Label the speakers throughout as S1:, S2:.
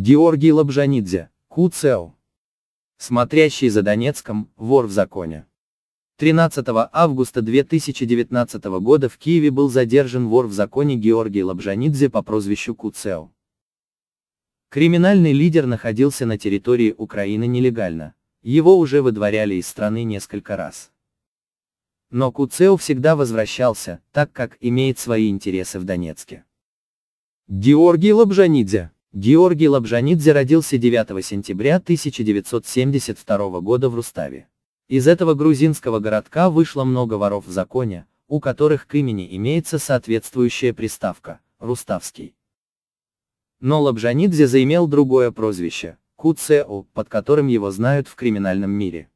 S1: Георгий Лобжанидзе, Хуцел. Смотрящий за Донецком, вор в законе. 13 августа 2019 года в Киеве был задержан вор в законе Георгий Лобжанидзе по прозвищу КУЦЕО. Криминальный лидер находился на территории Украины нелегально, его уже выдворяли из страны несколько раз. Но КУЦЕО всегда возвращался, так как имеет свои интересы в Донецке. Георгий Лобжанидзе Георгий Лабжанидзе родился 9 сентября 1972 года в Руставе. Из этого грузинского городка вышло много воров в законе, у которых к имени имеется соответствующая приставка – Руставский. Но Лабжанидзе заимел другое прозвище – КУЦО, под которым его знают в криминальном мире.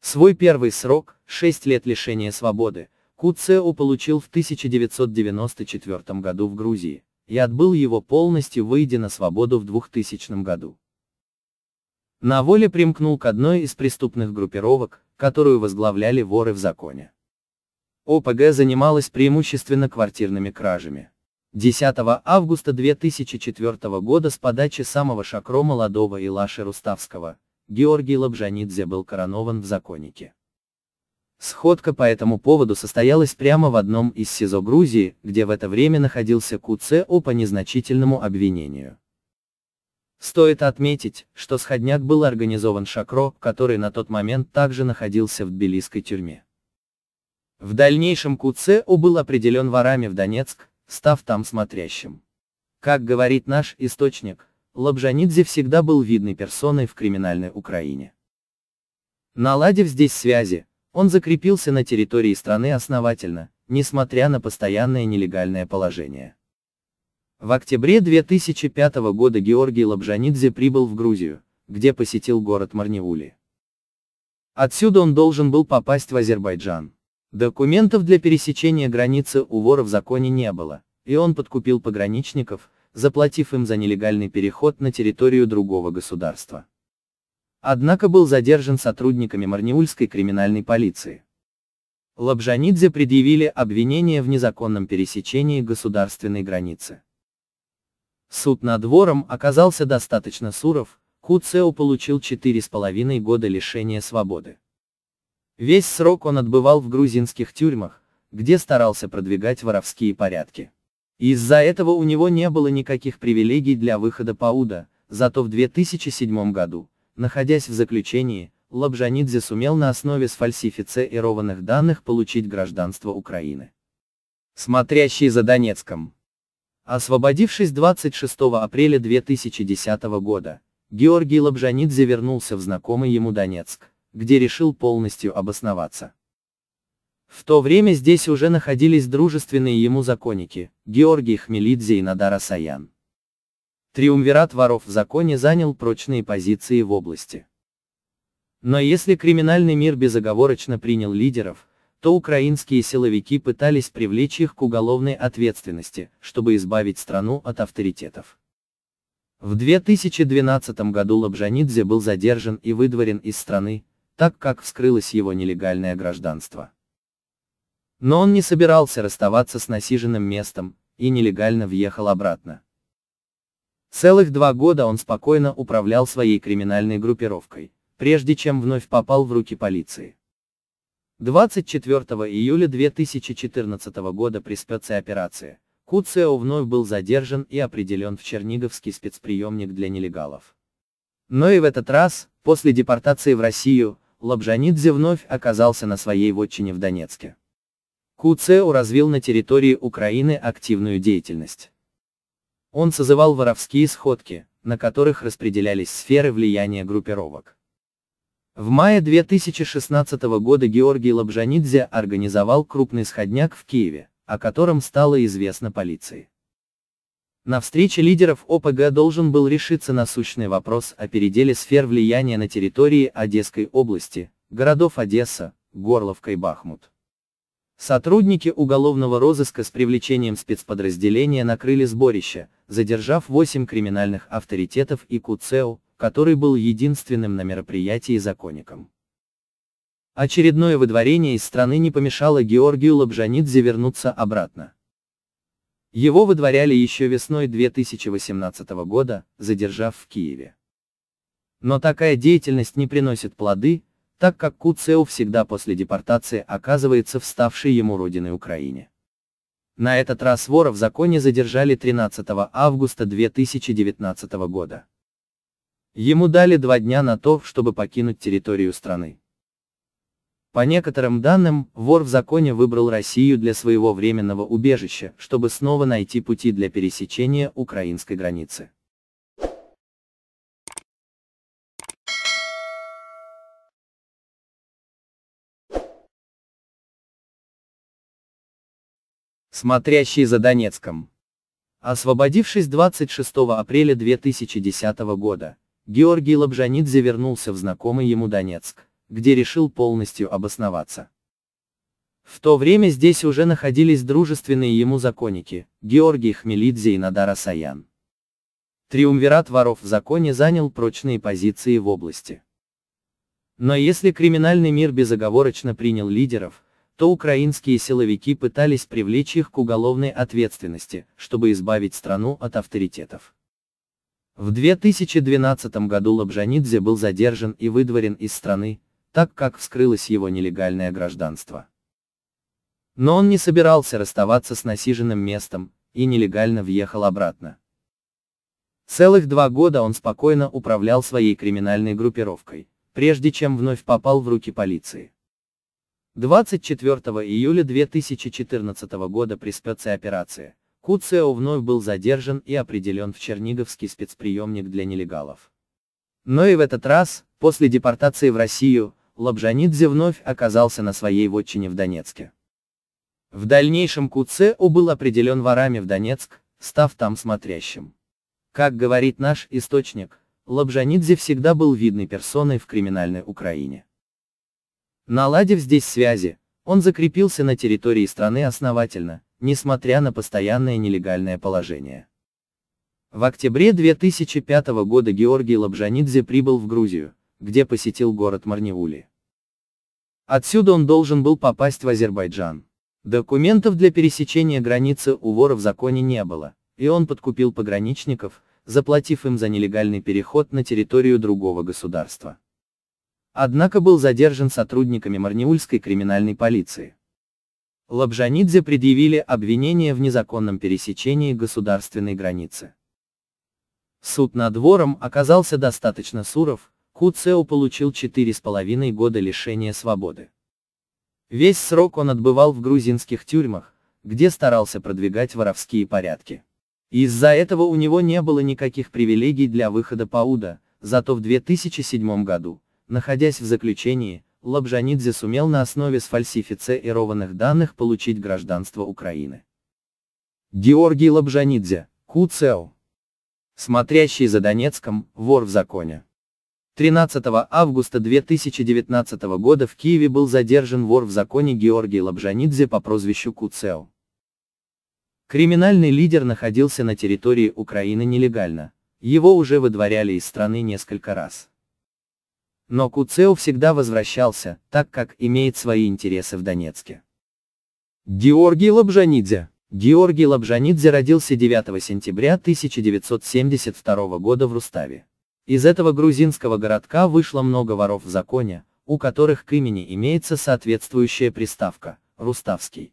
S1: Свой первый срок, 6 лет лишения свободы, КУЦО получил в 1994 году в Грузии и отбыл его полностью, выйдя на свободу в 2000 году. На воле примкнул к одной из преступных группировок, которую возглавляли воры в законе. ОПГ занималась преимущественно квартирными кражами. 10 августа 2004 года с подачи самого Шакро Молодого и Лаши Руставского, Георгий Лобжанидзе был коронован в законнике. Сходка по этому поводу состоялась прямо в одном из СИЗО Грузии, где в это время находился КУЦО по незначительному обвинению. Стоит отметить, что сходняк был организован Шакро, который на тот момент также находился в тбилисской тюрьме. В дальнейшем КУЦО был определен ворами в Донецк, став там смотрящим. Как говорит наш источник, Лобжанидзе всегда был видной персоной в криминальной Украине. Наладив здесь связи, он закрепился на территории страны основательно, несмотря на постоянное нелегальное положение. В октябре 2005 года Георгий Лабжанидзе прибыл в Грузию, где посетил город Марниули. Отсюда он должен был попасть в Азербайджан. Документов для пересечения границы у вора в законе не было, и он подкупил пограничников, заплатив им за нелегальный переход на территорию другого государства однако был задержан сотрудниками Марниульской криминальной полиции. Лабжанидзе предъявили обвинение в незаконном пересечении государственной границы. Суд над двором оказался достаточно суров, Куцео получил 4,5 года лишения свободы. Весь срок он отбывал в грузинских тюрьмах, где старался продвигать воровские порядки. Из-за этого у него не было никаких привилегий для выхода Пауда, зато в 2007 году, Находясь в заключении, Лабжанидзе сумел на основе сфальсифицированных данных получить гражданство Украины. Смотрящий за Донецком. Освободившись 26 апреля 2010 года, Георгий Лабжанидзе вернулся в знакомый ему Донецк, где решил полностью обосноваться. В то время здесь уже находились дружественные ему законники, Георгий Хмелидзе и Надар Асаян. Триумвират воров в законе занял прочные позиции в области. Но если криминальный мир безоговорочно принял лидеров, то украинские силовики пытались привлечь их к уголовной ответственности, чтобы избавить страну от авторитетов. В 2012 году Лобжанидзе был задержан и выдворен из страны, так как вскрылось его нелегальное гражданство. Но он не собирался расставаться с насиженным местом, и нелегально въехал обратно. Целых два года он спокойно управлял своей криминальной группировкой, прежде чем вновь попал в руки полиции. 24 июля 2014 года при спецоперации Куцео вновь был задержан и определен в Черниговский спецприемник для нелегалов. Но и в этот раз, после депортации в Россию, Лобжанидзе вновь оказался на своей вотчине в Донецке. Куцео развил на территории Украины активную деятельность. Он созывал воровские сходки, на которых распределялись сферы влияния группировок. В мае 2016 года Георгий Лобжанидзе организовал крупный сходняк в Киеве, о котором стало известно полиции. На встрече лидеров ОПГ должен был решиться насущный вопрос о переделе сфер влияния на территории Одесской области, городов Одесса, Горловка и Бахмут. Сотрудники уголовного розыска с привлечением спецподразделения накрыли сборище, задержав 8 криминальных авторитетов и Куцеу, который был единственным на мероприятии законником. Очередное выдворение из страны не помешало Георгию Лобжанидзе вернуться обратно. Его выдворяли еще весной 2018 года, задержав в Киеве. Но такая деятельность не приносит плоды, так как Куцеу всегда после депортации оказывается в ему родиной Украине. На этот раз вора в законе задержали 13 августа 2019 года. Ему дали два дня на то, чтобы покинуть территорию страны. По некоторым данным, вор в законе выбрал Россию для своего временного убежища, чтобы снова найти пути для пересечения украинской границы. смотрящий за Донецком. Освободившись 26 апреля 2010 года, Георгий Лобжанидзе вернулся в знакомый ему Донецк, где решил полностью обосноваться. В то время здесь уже находились дружественные ему законники, Георгий Хмелидзе и Надар Асаян. Триумвират воров в законе занял прочные позиции в области. Но если криминальный мир безоговорочно принял лидеров, то украинские силовики пытались привлечь их к уголовной ответственности, чтобы избавить страну от авторитетов. В 2012 году Лобжанидзе был задержан и выдворен из страны, так как вскрылось его нелегальное гражданство. Но он не собирался расставаться с насиженным местом, и нелегально въехал обратно. Целых два года он спокойно управлял своей криминальной группировкой, прежде чем вновь попал в руки полиции. 24 июля 2014 года при спецоперации Куцео вновь был задержан и определен в Черниговский спецприемник для нелегалов. Но и в этот раз, после депортации в Россию, Лобжанидзе вновь оказался на своей вотчине в Донецке. В дальнейшем Куцео был определен ворами в Донецк, став там смотрящим. Как говорит наш источник, Лобжанидзе всегда был видной персоной в криминальной Украине. Наладив здесь связи, он закрепился на территории страны основательно, несмотря на постоянное нелегальное положение. В октябре 2005 года Георгий Лабжанидзе прибыл в Грузию, где посетил город Марнеули. Отсюда он должен был попасть в Азербайджан. Документов для пересечения границы у вора в законе не было, и он подкупил пограничников, заплатив им за нелегальный переход на территорию другого государства однако был задержан сотрудниками Марниульской криминальной полиции. Лабжанидзе предъявили обвинение в незаконном пересечении государственной границы. Суд над двором оказался достаточно суров, Куцео получил 4,5 года лишения свободы. Весь срок он отбывал в грузинских тюрьмах, где старался продвигать воровские порядки. Из-за этого у него не было никаких привилегий для выхода Пауда, зато в 2007 году, Находясь в заключении, Лобжанидзе сумел на основе сфальсифицированных данных получить гражданство Украины. Георгий Лобжанидзе Куцел. Смотрящий за Донецком, вор в законе. 13 августа 2019 года в Киеве был задержан вор в законе Георгий Лобжанидзе по прозвищу Куцел. Криминальный лидер находился на территории Украины нелегально, его уже выдворяли из страны несколько раз. Но Куцео всегда возвращался, так как имеет свои интересы в Донецке. Георгий Лабжанидзе Георгий Лабжанидзе родился 9 сентября 1972 года в Руставе. Из этого грузинского городка вышло много воров в законе, у которых к имени имеется соответствующая приставка – Руставский.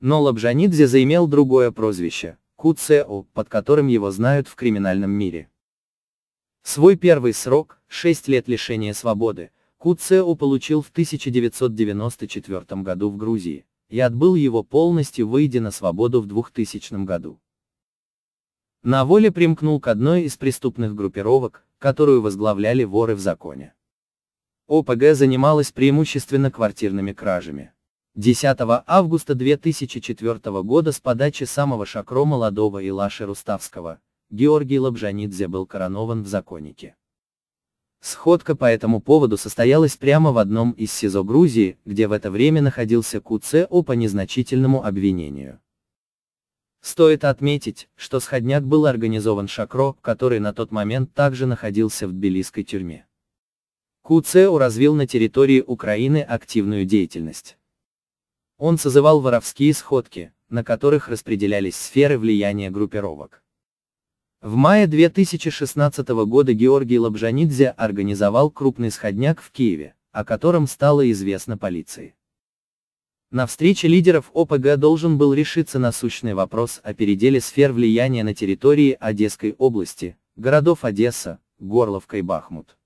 S1: Но Лабжанидзе заимел другое прозвище – Куцео, под которым его знают в криминальном мире. Свой первый срок, 6 лет лишения свободы, Куцео получил в 1994 году в Грузии, и отбыл его полностью, выйдя на свободу в 2000 году. На воле примкнул к одной из преступных группировок, которую возглавляли воры в законе. ОПГ занималась преимущественно квартирными кражами. 10 августа 2004 года с подачи самого Шакро Молодого и Лаши Руставского, Георгий Лабжанидзе был коронован в законнике. Сходка по этому поводу состоялась прямо в одном из СИЗО Грузии, где в это время находился КУЦО по незначительному обвинению. Стоит отметить, что сходняк был организован Шакро, который на тот момент также находился в тбилисской тюрьме. КУЦО развил на территории Украины активную деятельность. Он созывал воровские сходки, на которых распределялись сферы влияния группировок. В мае 2016 года Георгий Лобжанидзе организовал крупный сходняк в Киеве, о котором стало известно полиции. На встрече лидеров ОПГ должен был решиться насущный вопрос о переделе сфер влияния на территории Одесской области, городов Одесса, Горловка и Бахмут.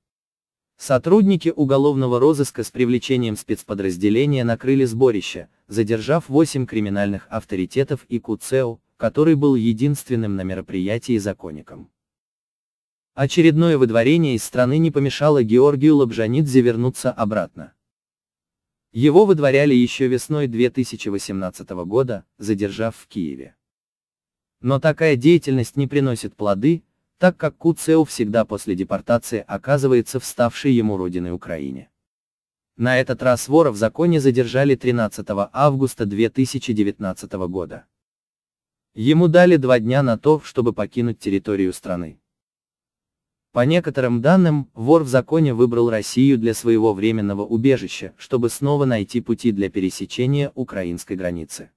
S1: Сотрудники уголовного розыска с привлечением спецподразделения накрыли сборище, задержав 8 криминальных авторитетов и КУЦЕУ, который был единственным на мероприятии законником. Очередное выдворение из страны не помешало Георгию Лобжанидзе вернуться обратно. Его выдворяли еще весной 2018 года, задержав в Киеве. Но такая деятельность не приносит плоды, так как Куцеу всегда после депортации оказывается в ему родиной Украине. На этот раз вора в законе задержали 13 августа 2019 года. Ему дали два дня на то, чтобы покинуть территорию страны. По некоторым данным, вор в законе выбрал Россию для своего временного убежища, чтобы снова найти пути для пересечения украинской границы.